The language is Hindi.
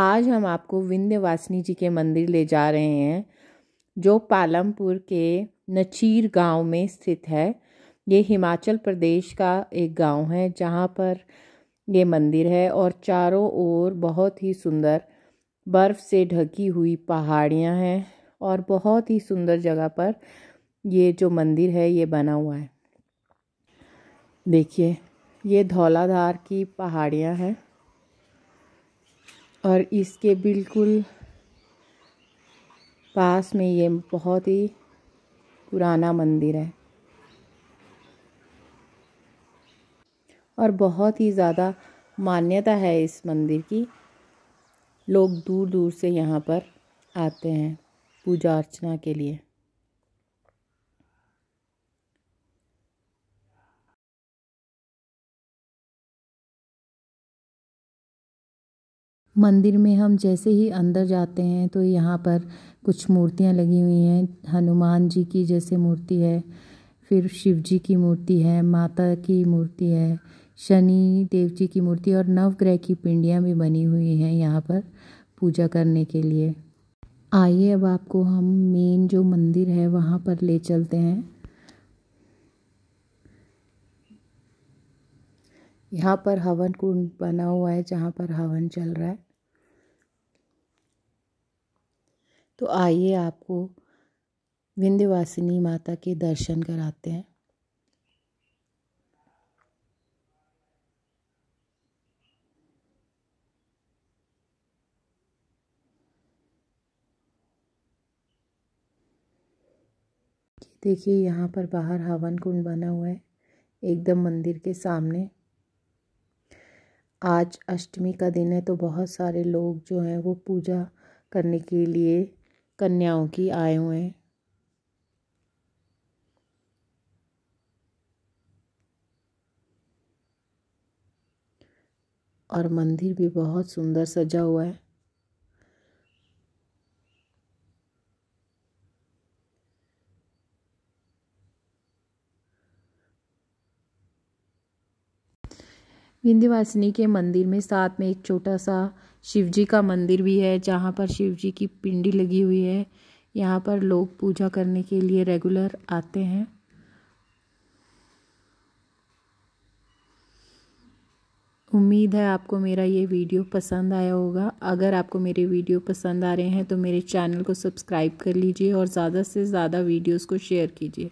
आज हम आपको विंध्यवासिनी जी के मंदिर ले जा रहे हैं जो पालमपुर के नचीर गांव में स्थित है ये हिमाचल प्रदेश का एक गांव है जहां पर ये मंदिर है और चारों ओर बहुत ही सुंदर बर्फ़ से ढकी हुई पहाड़ियां हैं और बहुत ही सुंदर जगह पर ये जो मंदिर है ये बना हुआ है देखिए ये धौलाधार की पहाड़ियां हैं और इसके बिल्कुल पास में ये बहुत ही पुराना मंदिर है और बहुत ही ज़्यादा मान्यता है इस मंदिर की लोग दूर दूर से यहाँ पर आते हैं पूजा अर्चना के लिए मंदिर में हम जैसे ही अंदर जाते हैं तो यहाँ पर कुछ मूर्तियाँ लगी हुई हैं हनुमान जी की जैसे मूर्ति है फिर शिव जी की मूर्ति है माता की मूर्ति है शनि देव जी की मूर्ति और नवग्रह की पिंडियाँ भी बनी हुई हैं यहाँ पर पूजा करने के लिए आइए अब आपको हम मेन जो मंदिर है वहाँ पर ले चलते हैं यहाँ पर हवन कुंड बना हुआ है जहाँ पर हवन चल रहा है तो आइए आपको विंध्यवासिनी माता के दर्शन कराते हैं देखिए यहाँ पर बाहर हवन कुंड बना हुआ है एकदम मंदिर के सामने आज अष्टमी का दिन है तो बहुत सारे लोग जो हैं वो पूजा करने के लिए कन्याओं की आए हुए हैं और मंदिर भी बहुत सुंदर सजा हुआ है विंध्यवासिनी के मंदिर में साथ में एक छोटा सा शिव जी का मंदिर भी है जहाँ पर शिव जी की पिंडी लगी हुई है यहाँ पर लोग पूजा करने के लिए रेगुलर आते हैं उम्मीद है आपको मेरा ये वीडियो पसंद आया होगा अगर आपको मेरे वीडियो पसंद आ रहे हैं तो मेरे चैनल को सब्सक्राइब कर लीजिए और ज़्यादा से ज़्यादा वीडियोस को शेयर कीजिए